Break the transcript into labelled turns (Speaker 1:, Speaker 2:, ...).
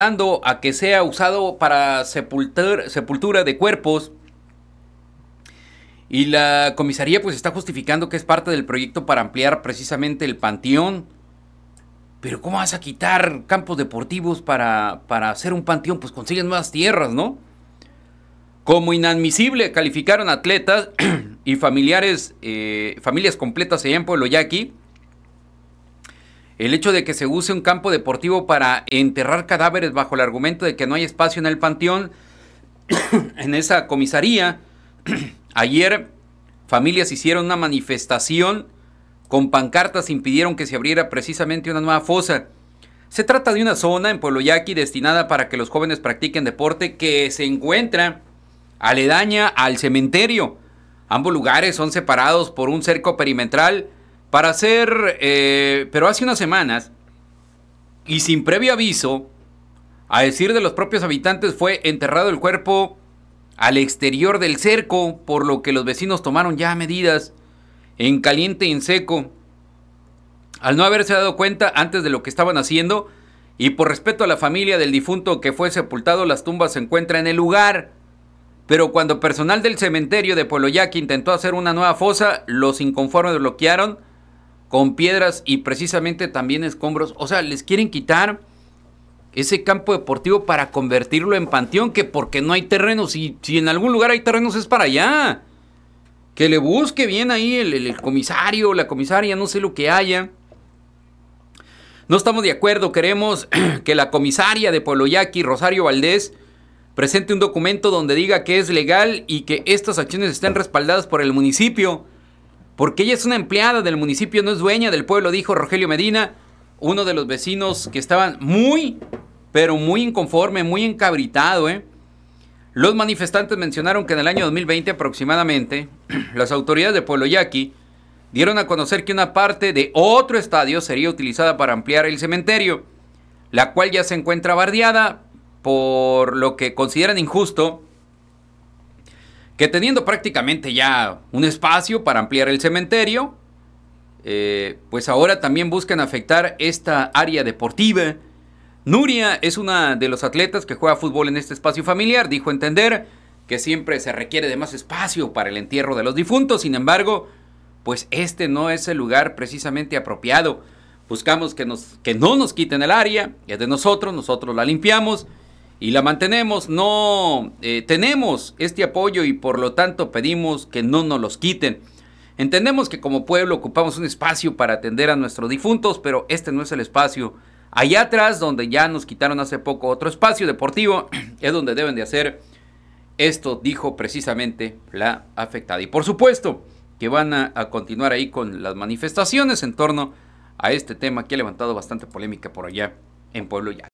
Speaker 1: a que sea usado para sepultar, sepultura de cuerpos. Y la comisaría pues está justificando que es parte del proyecto para ampliar precisamente el panteón. Pero ¿cómo vas a quitar campos deportivos para, para hacer un panteón? Pues consigues nuevas tierras, ¿no? Como inadmisible calificaron atletas y familiares, eh, familias completas allá en Pueblo Yaqui. aquí el hecho de que se use un campo deportivo para enterrar cadáveres bajo el argumento de que no hay espacio en el panteón, en esa comisaría, ayer familias hicieron una manifestación con pancartas, impidieron que se abriera precisamente una nueva fosa. Se trata de una zona en Pueblo Yaqui destinada para que los jóvenes practiquen deporte que se encuentra aledaña al cementerio. Ambos lugares son separados por un cerco perimetral para hacer, eh, pero hace unas semanas, y sin previo aviso, a decir de los propios habitantes, fue enterrado el cuerpo al exterior del cerco, por lo que los vecinos tomaron ya medidas en caliente y en seco. Al no haberse dado cuenta antes de lo que estaban haciendo, y por respeto a la familia del difunto que fue sepultado, las tumbas se encuentran en el lugar. Pero cuando personal del cementerio de Pueblo Yaqui intentó hacer una nueva fosa, los inconformes bloquearon con piedras y precisamente también escombros. O sea, les quieren quitar ese campo deportivo para convertirlo en panteón, que porque no hay terrenos, y si en algún lugar hay terrenos es para allá. Que le busque bien ahí el, comisario, la comisaria, no sé lo que haya. No estamos de acuerdo, queremos que la comisaria de Pueblo Yaqui, Rosario Valdés, presente un documento donde diga que es legal y que estas acciones estén respaldadas por el municipio porque ella es una empleada del municipio, no es dueña del pueblo, dijo Rogelio Medina, uno de los vecinos que estaban muy, pero muy inconforme, muy encabritado. ¿eh? Los manifestantes mencionaron que en el año 2020 aproximadamente, las autoridades de Pueblo Yaqui dieron a conocer que una parte de otro estadio sería utilizada para ampliar el cementerio, la cual ya se encuentra bardeada, por lo que consideran injusto que teniendo prácticamente ya un espacio para ampliar el cementerio, eh, pues ahora también buscan afectar esta área deportiva. Nuria es una de los atletas que juega fútbol en este espacio familiar, dijo entender que siempre se requiere de más espacio para el entierro de los difuntos, sin embargo, pues este no es el lugar precisamente apropiado. Buscamos que, nos, que no nos quiten el área, es de nosotros, nosotros la limpiamos y la mantenemos, no eh, tenemos este apoyo y por lo tanto pedimos que no nos los quiten. Entendemos que como pueblo ocupamos un espacio para atender a nuestros difuntos, pero este no es el espacio. Allá atrás, donde ya nos quitaron hace poco otro espacio deportivo, es donde deben de hacer esto, dijo precisamente la afectada. Y por supuesto que van a continuar ahí con las manifestaciones en torno a este tema que ha levantado bastante polémica por allá en Pueblo Ya.